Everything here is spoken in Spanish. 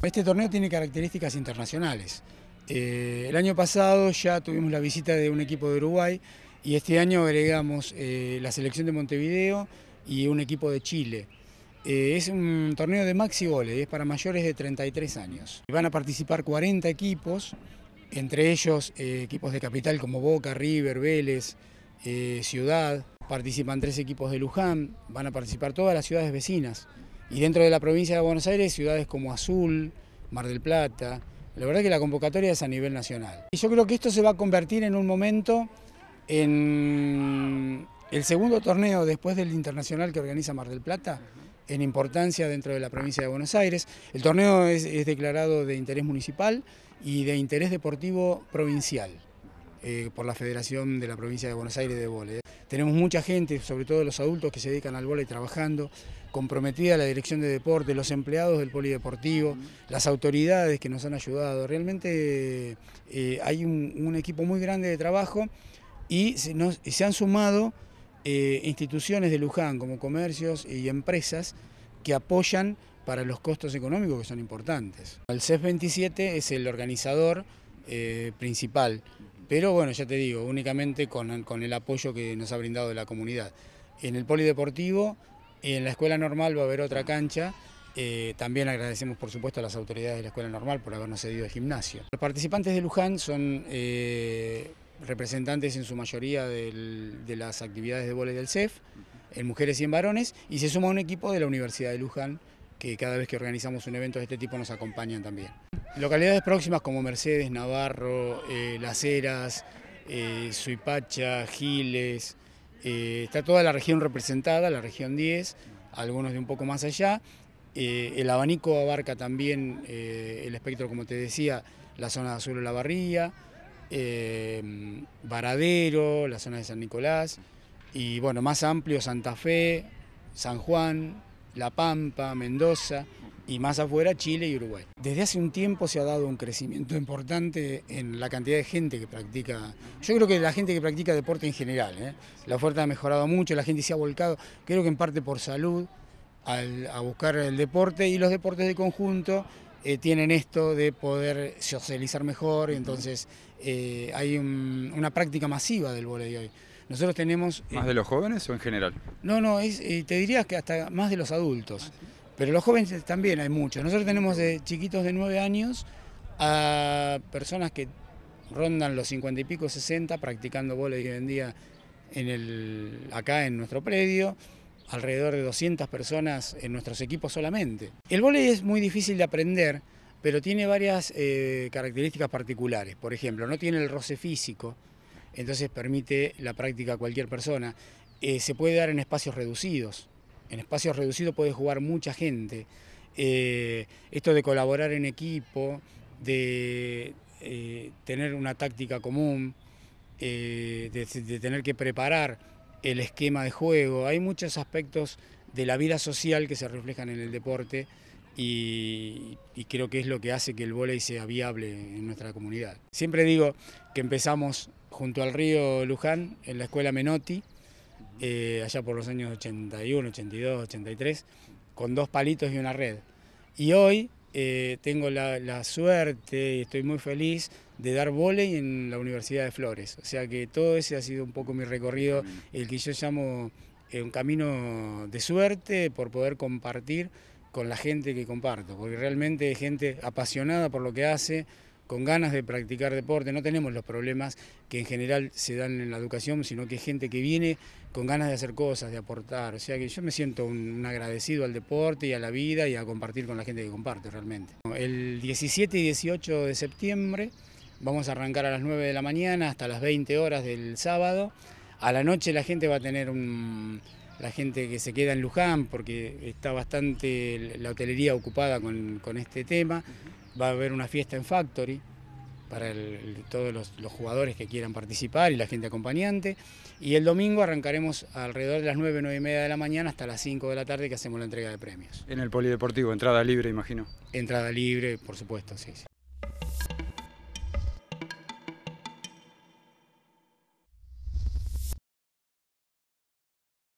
Este torneo tiene características internacionales. Eh, el año pasado ya tuvimos la visita de un equipo de Uruguay y este año agregamos eh, la selección de Montevideo y un equipo de Chile. Eh, es un torneo de maxi volei, es para mayores de 33 años. Van a participar 40 equipos, entre ellos equipos de capital como Boca, River, Vélez, Ciudad. Participan tres equipos de Luján, van a participar todas las ciudades vecinas. Y dentro de la provincia de Buenos Aires, ciudades como Azul, Mar del Plata. La verdad que la convocatoria es a nivel nacional. Y yo creo que esto se va a convertir en un momento en el segundo torneo después del internacional que organiza Mar del Plata en importancia dentro de la provincia de Buenos Aires. El torneo es, es declarado de interés municipal y de interés deportivo provincial. Eh, por la Federación de la Provincia de Buenos Aires de Vole. Tenemos mucha gente, sobre todo los adultos que se dedican al vole trabajando, comprometida la dirección de deporte, los empleados del polideportivo, las autoridades que nos han ayudado. Realmente eh, hay un, equipo muy grande de trabajo y se, han sumado eh, instituciones de Luján como comercios y empresas que apoyan para los costos económicos que son importantes. El Cef 27 es el organizador principal pero bueno, ya te digo, únicamente con, el apoyo que nos ha brindado la comunidad. En el polideportivo, en la escuela normal va a haber otra cancha. Eh, también agradecemos, por supuesto, a las autoridades de la escuela normal por habernos cedido el gimnasio. Los participantes de Luján son eh, representantes en su mayoría de las actividades de vóley del CEF, en mujeres y en varones, y se suma un equipo de la Universidad de Luján que cada vez que organizamos un evento de este tipo nos acompañan también. Localidades próximas como Mercedes, Navarro, eh, Las Heras, eh, Suipacha, Giles, eh, está toda la región representada, la región 10, algunos de un poco más allá. el abanico abarca también el espectro, como te decía, la zona de Azul o la Barría, Varadero, la zona de San Nicolás, y bueno, más amplio Santa Fe, San Juan, La Pampa, Mendoza y más afuera Chile y Uruguay. Desde hace un tiempo se ha dado un crecimiento importante en la cantidad de gente que practica, yo creo que la gente que practica deporte en general, ¿eh? la oferta ha mejorado mucho, la gente se ha volcado, creo que en parte por salud, a buscar el deporte y los deportes de conjunto eh, tienen esto de poder socializar mejor, entonces eh, hay una práctica masiva del voleibol hoy. Nosotros tenemos... ¿Más de los jóvenes o en general? No, no, te dirías que hasta más de los adultos. Ah, pero los jóvenes también hay muchos. Nosotros tenemos de chiquitos de 9 años a personas que rondan los 50 y pico, 60, practicando voleibol hoy en día acá en nuestro predio. Alrededor de 200 personas en nuestros equipos solamente. El voleibol es muy difícil de aprender, pero tiene varias eh, características particulares. Por ejemplo, no tiene el roce físico, entonces permite la práctica a cualquier persona. Eh, se puede dar en espacios reducidos, en espacios reducidos puede jugar mucha gente. Eh, esto de colaborar en equipo, de eh, tener una táctica común, eh, de, tener que preparar el esquema de juego. Hay muchos aspectos de la vida social que se reflejan en el deporte y, y creo que es lo que hace que el vóley sea viable en nuestra comunidad. Siempre digo que empezamos junto al río Luján, en la escuela Menotti, eh, allá por los años 81, 82, 83, con dos palitos y una red. Y hoy eh, tengo la, suerte y estoy muy feliz de dar volei en la Universidad de Flores. O sea que todo ese ha sido un poco mi recorrido, el que yo llamo eh, un camino de suerte por poder compartir con la gente que comparto, porque realmente gente apasionada por lo que hace, con ganas de practicar deporte, no tenemos los problemas que en general se dan en la educación, sino que es gente que viene con ganas de hacer cosas, de aportar, o sea que yo me siento un, agradecido al deporte y a la vida y a compartir con la gente que comparte realmente. El 17 y 18 de septiembre vamos a arrancar a las 9 de la mañana hasta las 20 horas del sábado, a la noche la gente va a tener un la gente que se queda en Luján, porque está bastante la hotelería ocupada con, con este tema va a haber una fiesta en Factory para todos los, jugadores que quieran participar y la gente acompañante. Y el domingo arrancaremos alrededor de las 9, 9 y media de la mañana hasta las 5 de la tarde que hacemos la entrega de premios. En el Polideportivo, entrada libre, imagino. Entrada libre, por supuesto, sí.